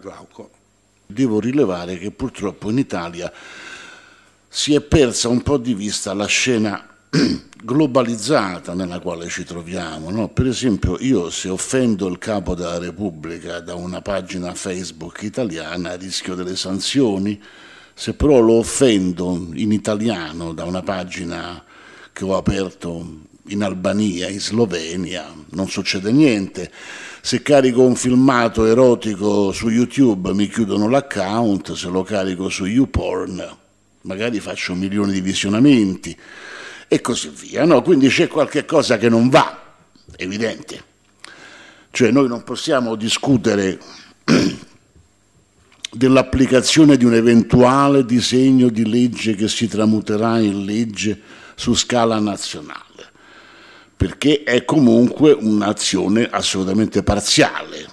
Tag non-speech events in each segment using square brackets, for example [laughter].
Glauco. Devo rilevare che purtroppo in Italia si è persa un po' di vista la scena [clears throat] globalizzata nella quale ci troviamo. No? Per esempio io se offendo il capo della Repubblica da una pagina Facebook italiana rischio delle sanzioni, se però lo offendo in italiano da una pagina che ho aperto in Albania, in Slovenia, non succede niente se carico un filmato erotico su YouTube mi chiudono l'account, se lo carico su YouPorn magari faccio milioni di visionamenti e così via. No? Quindi c'è qualche cosa che non va, evidente. Cioè noi non possiamo discutere [clears throat] dell'applicazione di un eventuale disegno di legge che si tramuterà in legge su scala nazionale perché è comunque un'azione assolutamente parziale.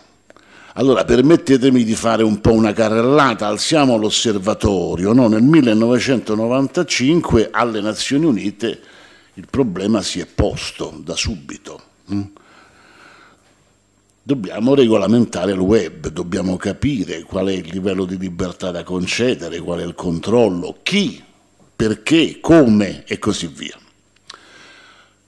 Allora permettetemi di fare un po' una carrellata, alziamo l'osservatorio, no? nel 1995 alle Nazioni Unite il problema si è posto da subito. Mm? Dobbiamo regolamentare il web, dobbiamo capire qual è il livello di libertà da concedere, qual è il controllo, chi, perché, come e così via.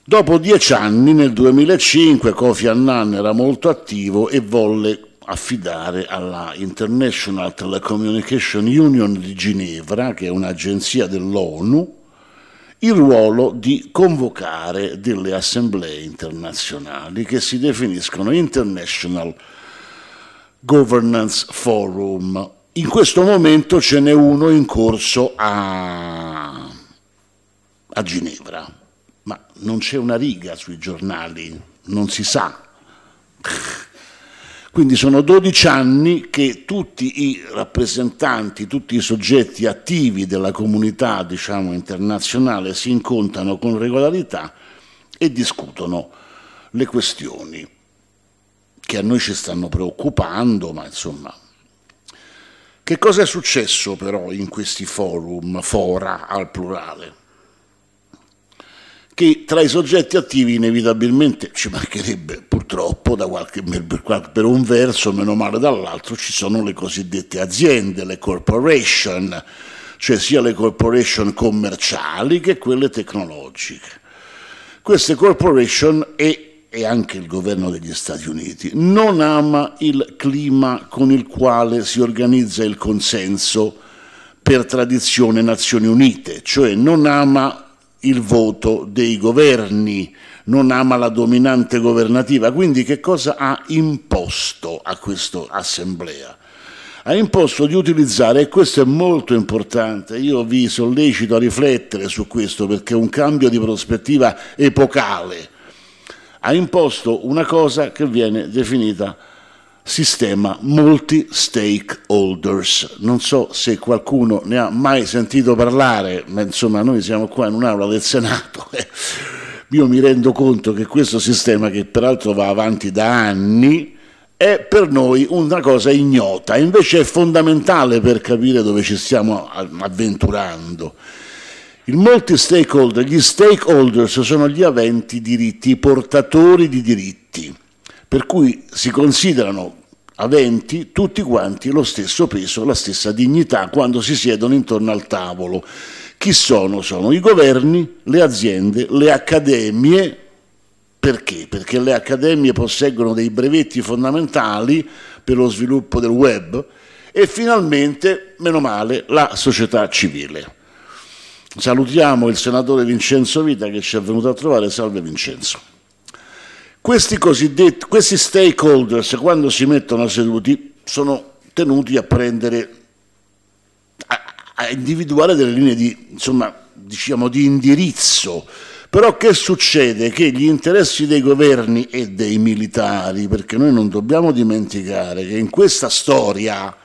Dopo dieci anni, nel 2005, Kofi Annan era molto attivo e volle affidare alla International Telecommunication Union di Ginevra, che è un'agenzia dell'ONU, il ruolo di convocare delle assemblee internazionali che si definiscono International Governance Forum. In questo momento ce n'è uno in corso a, a Ginevra ma non c'è una riga sui giornali, non si sa. Quindi sono 12 anni che tutti i rappresentanti, tutti i soggetti attivi della comunità diciamo, internazionale si incontrano con regolarità e discutono le questioni che a noi ci stanno preoccupando, ma insomma... Che cosa è successo però in questi forum, fora al plurale? che tra i soggetti attivi inevitabilmente ci mancherebbe purtroppo qualche, per un verso, meno male dall'altro, ci sono le cosiddette aziende, le corporation, cioè sia le corporation commerciali che quelle tecnologiche. Queste corporation e, e anche il governo degli Stati Uniti non ama il clima con il quale si organizza il consenso per tradizione Nazioni Unite, cioè non ama il voto dei governi, non ama la dominante governativa. Quindi che cosa ha imposto a questa assemblea? Ha imposto di utilizzare, e questo è molto importante, io vi sollecito a riflettere su questo perché è un cambio di prospettiva epocale, ha imposto una cosa che viene definita sistema multi-stakeholders. Non so se qualcuno ne ha mai sentito parlare, ma insomma noi siamo qua in un'aula del Senato. [laughs] Io mi rendo conto che questo sistema, che peraltro va avanti da anni, è per noi una cosa ignota, invece è fondamentale per capire dove ci stiamo avventurando. Il multi stakeholder, gli stakeholders sono gli aventi diritti, i portatori di diritti per cui si considerano aventi tutti quanti lo stesso peso, la stessa dignità quando si siedono intorno al tavolo. Chi sono? Sono i governi, le aziende, le accademie. Perché? Perché le accademie posseggono dei brevetti fondamentali per lo sviluppo del web e finalmente, meno male, la società civile. Salutiamo il senatore Vincenzo Vita che ci è venuto a trovare. Salve Vincenzo. Questi, questi stakeholders, quando si mettono seduti, sono tenuti a prendere, a, a individuare delle linee di, insomma, diciamo, di indirizzo però che succede? Che gli interessi dei governi e dei militari, perché noi non dobbiamo dimenticare che in questa storia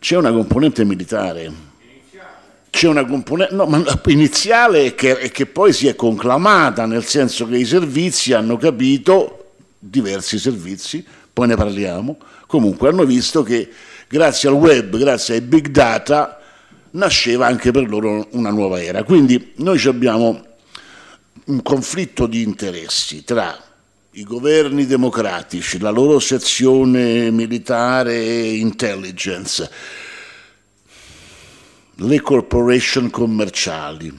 c'è una componente militare, c'è una componente no, iniziale che, che poi si è conclamata, nel senso che i servizi hanno capito, diversi servizi, poi ne parliamo, comunque hanno visto che grazie al web, grazie ai big data, nasceva anche per loro una nuova era. Quindi noi abbiamo un conflitto di interessi tra i governi democratici, la loro sezione militare e intelligence, le corporation commerciali,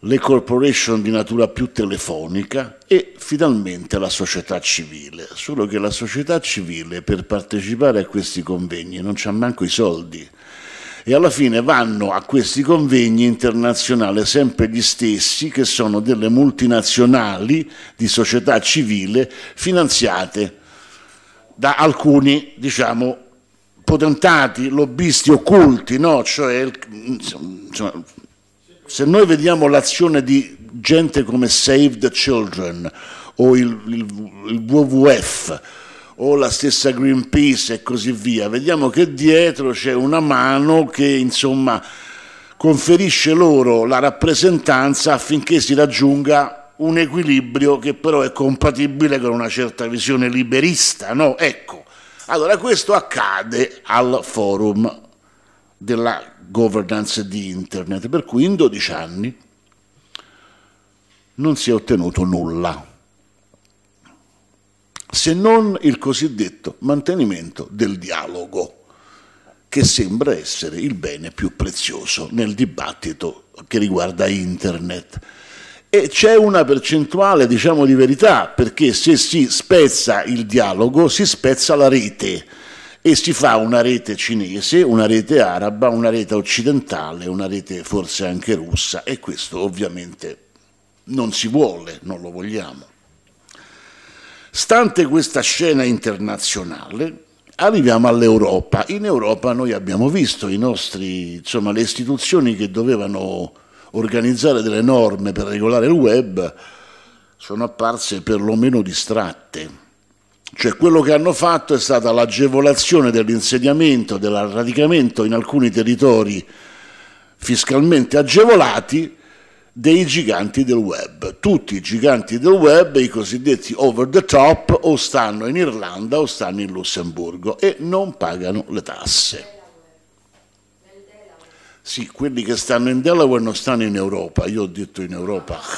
le corporation di natura più telefonica e finalmente la società civile. Solo che la società civile per partecipare a questi convegni non c'ha manco i soldi e alla fine vanno a questi convegni internazionali sempre gli stessi che sono delle multinazionali di società civile finanziate da alcuni, diciamo, potentati, lobbisti occulti, no? Cioè, insomma, se noi vediamo l'azione di gente come Save the Children o il, il, il WWF o la stessa Greenpeace e così via, vediamo che dietro c'è una mano che insomma conferisce loro la rappresentanza affinché si raggiunga un equilibrio che però è compatibile con una certa visione liberista, no? Ecco, allora questo accade al forum della governance di internet, per cui in 12 anni non si è ottenuto nulla, se non il cosiddetto mantenimento del dialogo, che sembra essere il bene più prezioso nel dibattito che riguarda internet e c'è una percentuale, diciamo, di verità, perché se si spezza il dialogo, si spezza la rete e si fa una rete cinese, una rete araba, una rete occidentale, una rete forse anche russa e questo ovviamente non si vuole, non lo vogliamo. Stante questa scena internazionale, arriviamo all'Europa. In Europa noi abbiamo visto nostri, insomma, le istituzioni che dovevano organizzare delle norme per regolare il web sono apparse perlomeno distratte. Cioè quello che hanno fatto è stata l'agevolazione dell'insediamento, dell'arradicamento in alcuni territori fiscalmente agevolati dei giganti del web. Tutti i giganti del web, i cosiddetti over the top, o stanno in Irlanda o stanno in Lussemburgo e non pagano le tasse. Sì, quelli che stanno in Delaware non stanno in Europa, io ho detto in Europa. [laughs]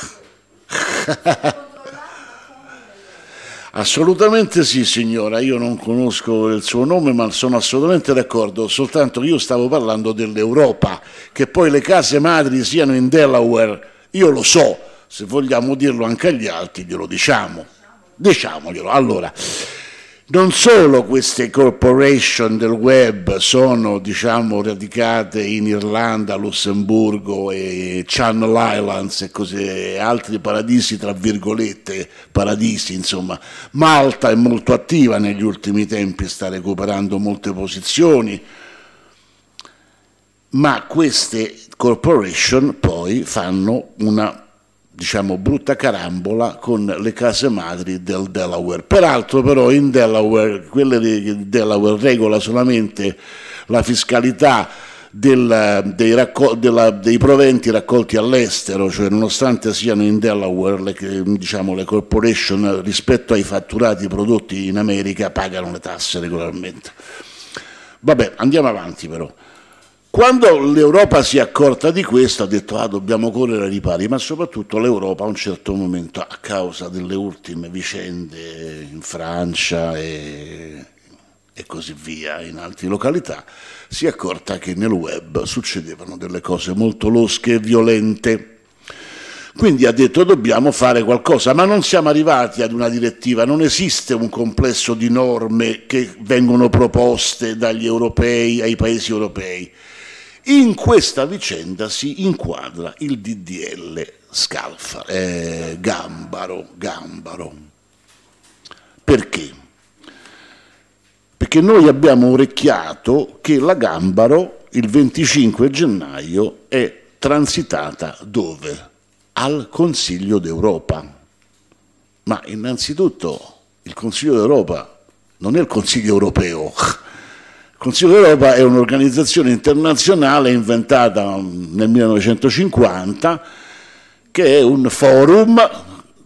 assolutamente sì signora, io non conosco il suo nome ma sono assolutamente d'accordo, soltanto io stavo parlando dell'Europa, che poi le case madri siano in Delaware, io lo so, se vogliamo dirlo anche agli altri glielo diciamo, diciamoglielo. Allora, non solo queste corporation del web sono diciamo, radicate in Irlanda, Lussemburgo e Channel Islands e così, altri paradisi, tra virgolette, paradisi insomma. Malta è molto attiva negli ultimi tempi, sta recuperando molte posizioni, ma queste corporation poi fanno una diciamo brutta carambola con le case madri del Delaware. Peraltro però in Delaware, quelle di Delaware regola solamente la fiscalità del, dei, raccol- della, dei, proventi raccolti all'estero, cioè nonostante siano in Delaware le, diciamo, le corporation rispetto ai fatturati prodotti in America pagano le tasse regolarmente. Vabbè, andiamo avanti però. Quando l'Europa si è accorta di questo ha detto ah, dobbiamo correre ai ripari, ma soprattutto l'Europa a un certo momento, a causa delle ultime vicende in Francia e, e così via, in altre località, si è accorta che nel web succedevano delle cose molto losche e violente. Quindi ha detto dobbiamo fare qualcosa, ma non siamo arrivati ad una direttiva, non esiste un complesso di norme che vengono proposte dagli europei ai paesi europei in questa vicenda si inquadra il DDL Scalfa, eh, Gambaro, Gambaro. Perché? Perché noi abbiamo orecchiato che la Gambaro il 25 gennaio è transitata dove? Al Consiglio d'Europa. Ma innanzitutto il Consiglio d'Europa non è il Consiglio europeo, il Consiglio d'Europa è un'organizzazione internazionale inventata um, nel 1950 che è un forum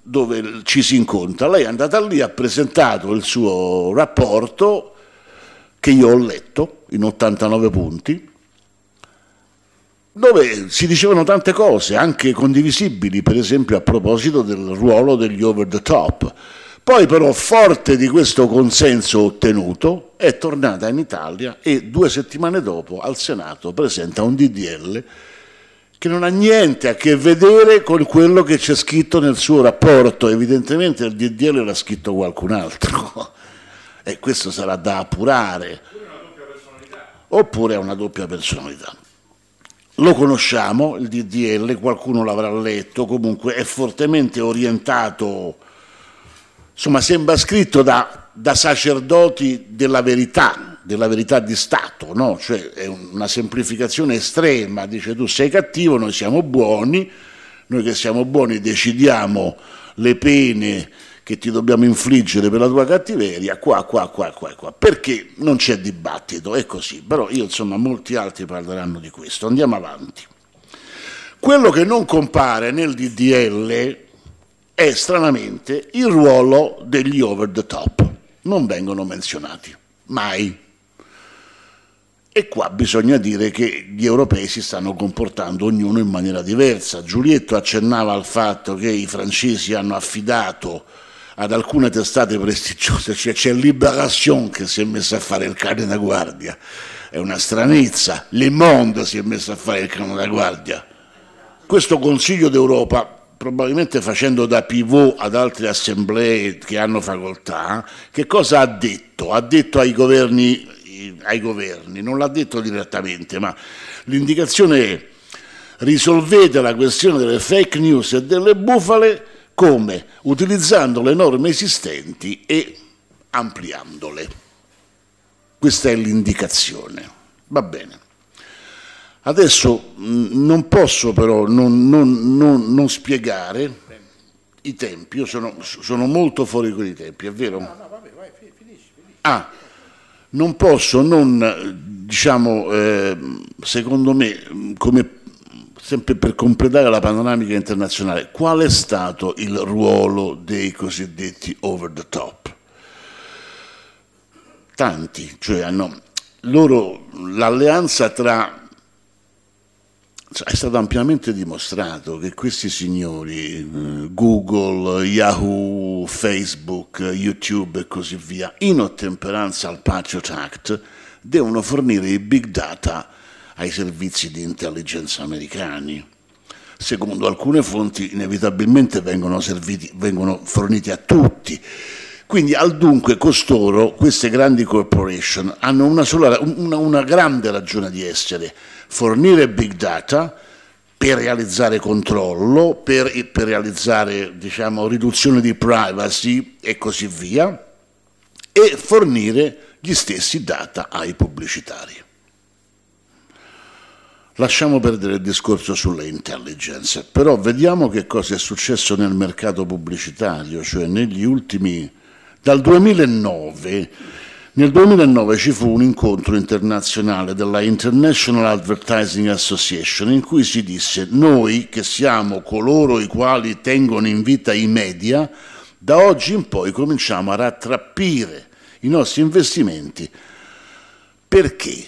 dove ci si incontra. Lei è andata lì, ha presentato il suo rapporto che io ho letto in 89 punti, dove si dicevano tante cose, anche condivisibili, per esempio a proposito del ruolo degli over the top poi però forte di questo consenso ottenuto è tornata in Italia e due settimane dopo al Senato presenta un DDL che non ha niente a che vedere con quello che c'è scritto nel suo rapporto, evidentemente il DDL l'ha scritto qualcun altro [laughs] e questo sarà da appurare. Oppure è una doppia personalità. Lo conosciamo, il DDL, qualcuno l'avrà letto, comunque è fortemente orientato insomma sembra scritto da, da sacerdoti della verità, della verità di Stato, no? cioè è una semplificazione estrema, dice tu sei cattivo, noi siamo buoni, noi che siamo buoni decidiamo le pene che ti dobbiamo infliggere per la tua cattiveria, qua, qua, qua, qua, qua, perché non c'è dibattito, è così, però io insomma molti altri parleranno di questo, andiamo avanti. Quello che non compare nel DDL, è stranamente il ruolo degli over the top. Non vengono menzionati, mai. E qua bisogna dire che gli europei si stanno comportando ognuno in maniera diversa. Giulietto accennava al fatto che i francesi hanno affidato ad alcune testate prestigiose, cioè c'è Liberation che si è messa a fare il cane da guardia, è una stranezza, Le Monde si è messo a fare il cane da guardia. Questo Consiglio d'Europa probabilmente facendo da pivot ad altre assemblee che hanno facoltà, che cosa ha detto? Ha detto ai governi, ai governi non l'ha detto direttamente, ma l'indicazione è risolvete la questione delle fake news e delle bufale come? Utilizzando le norme esistenti e ampliandole. Questa è l'indicazione. Va bene. Adesso mm, non posso però non, non, non, non spiegare i tempi, io sono, sono, molto fuori con i tempi, è vero? No, no, vabbè, vai, finisci, Ah, non posso non, diciamo, eh, secondo me, mm, come sempre per completare la panoramica internazionale, qual è stato il ruolo dei cosiddetti over the top? Tanti, cioè hanno Loro, l'alleanza tra cioè, è stato ampiamente dimostrato che questi signori, eh, Google, Yahoo, Facebook, YouTube e così via, in ottemperanza al Patriot Act, devono fornire i big data ai servizi di intelligenza americani. Secondo alcune fonti inevitabilmente vengono, serviti, vengono forniti a tutti. Quindi al dunque costoro, queste grandi corporation hanno una, sola, una, una grande ragione di essere, fornire big data per realizzare controllo, per, per realizzare diciamo, riduzione di privacy e così via, e fornire gli stessi data ai pubblicitari. Lasciamo perdere il discorso sulle intelligence, però vediamo che cosa è successo nel mercato pubblicitario, cioè negli ultimi... dal 2009 nel 2009 ci fu un incontro internazionale della International Advertising Association in cui si disse noi che siamo coloro i quali tengono in vita i media, da oggi in poi cominciamo a rattrappire i nostri investimenti. Perché?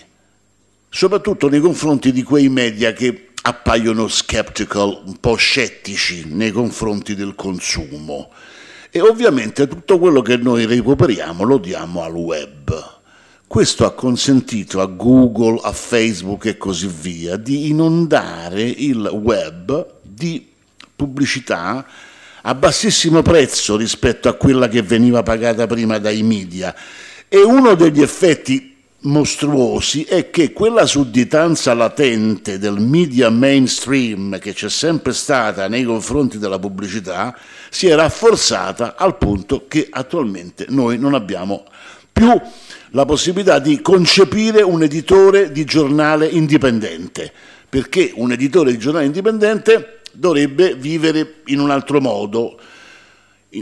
Soprattutto nei confronti di quei media che appaiono skeptical, un po' scettici nei confronti del consumo e ovviamente tutto quello che noi recuperiamo lo diamo al web. Questo ha consentito a Google, a Facebook e così via di inondare il web di pubblicità a bassissimo prezzo rispetto a quella che veniva pagata prima dai media. E uno degli effetti mostruosi è che quella sudditanza latente del media mainstream che c'è sempre stata nei confronti della pubblicità si è rafforzata al punto che attualmente noi non abbiamo più la possibilità di concepire un editore di giornale indipendente, perché un editore di giornale indipendente dovrebbe vivere in un altro modo,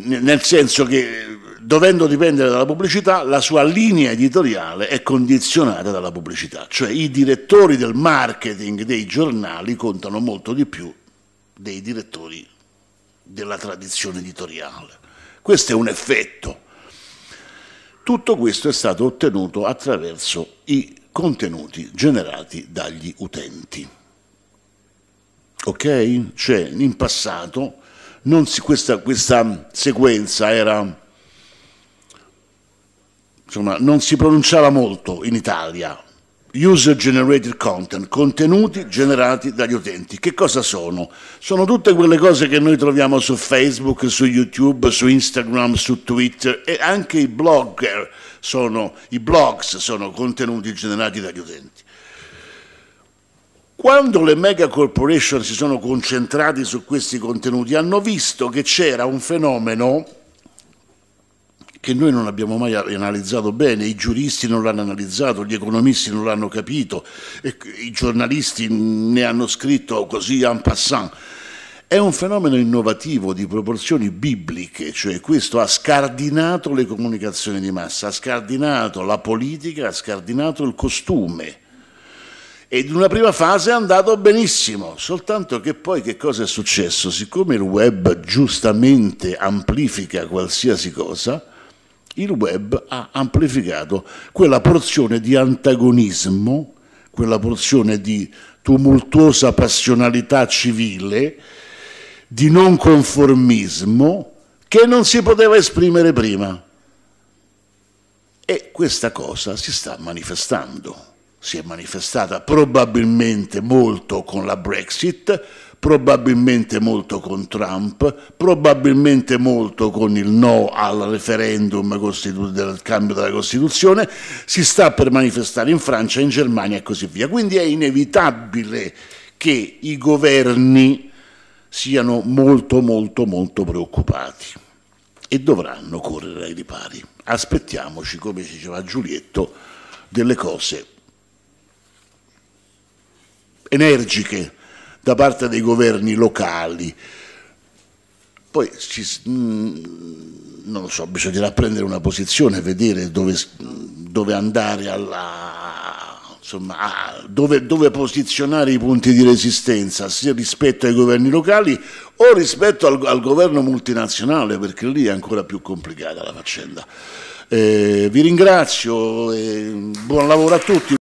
nel senso che dovendo dipendere dalla pubblicità, la sua linea editoriale è condizionata dalla pubblicità, cioè i direttori del marketing dei giornali contano molto di più dei direttori della tradizione editoriale. Questo è un effetto. Tutto questo è stato ottenuto attraverso i contenuti generati dagli utenti. Ok? Cioè, in passato non si, questa, questa sequenza era insomma, non si pronunciava molto in Italia. User generated content, contenuti generati dagli utenti. Che cosa sono? Sono tutte quelle cose che noi troviamo su Facebook, su YouTube, su Instagram, su Twitter e anche i blogger sono, i blogs sono contenuti generati dagli utenti. Quando le mega corporation si sono concentrati su questi contenuti hanno visto che c'era un fenomeno che noi non abbiamo mai analizzato bene, i giuristi non l'hanno analizzato, gli economisti non l'hanno capito, i giornalisti ne hanno scritto così en passant. È un fenomeno innovativo di proporzioni bibliche, cioè questo ha scardinato le comunicazioni di massa, ha scardinato la politica, ha scardinato il costume ed in una prima fase è andato benissimo, soltanto che poi che cosa è successo? Siccome il web giustamente amplifica qualsiasi cosa, il web ha amplificato quella porzione di antagonismo, quella porzione di tumultuosa passionalità civile, di non conformismo che non si poteva esprimere prima. E questa cosa si sta manifestando si è manifestata probabilmente molto con la Brexit, probabilmente molto con Trump, probabilmente molto con il no al referendum del cambio della Costituzione, si sta per manifestare in Francia, in Germania e così via. Quindi è inevitabile che i governi siano molto molto molto preoccupati e dovranno correre ai ripari. Aspettiamoci, come diceva Giulietto, delle cose energiche da parte dei governi locali. Poi ci, mm, non lo so, bisognerà prendere una posizione, vedere dove, dove andare alla, insomma, dove, dove, posizionare i punti di resistenza, sia rispetto ai governi locali o rispetto al, al governo multinazionale, perché lì è ancora più complicata la faccenda. Eh, vi ringrazio e buon lavoro a tutti.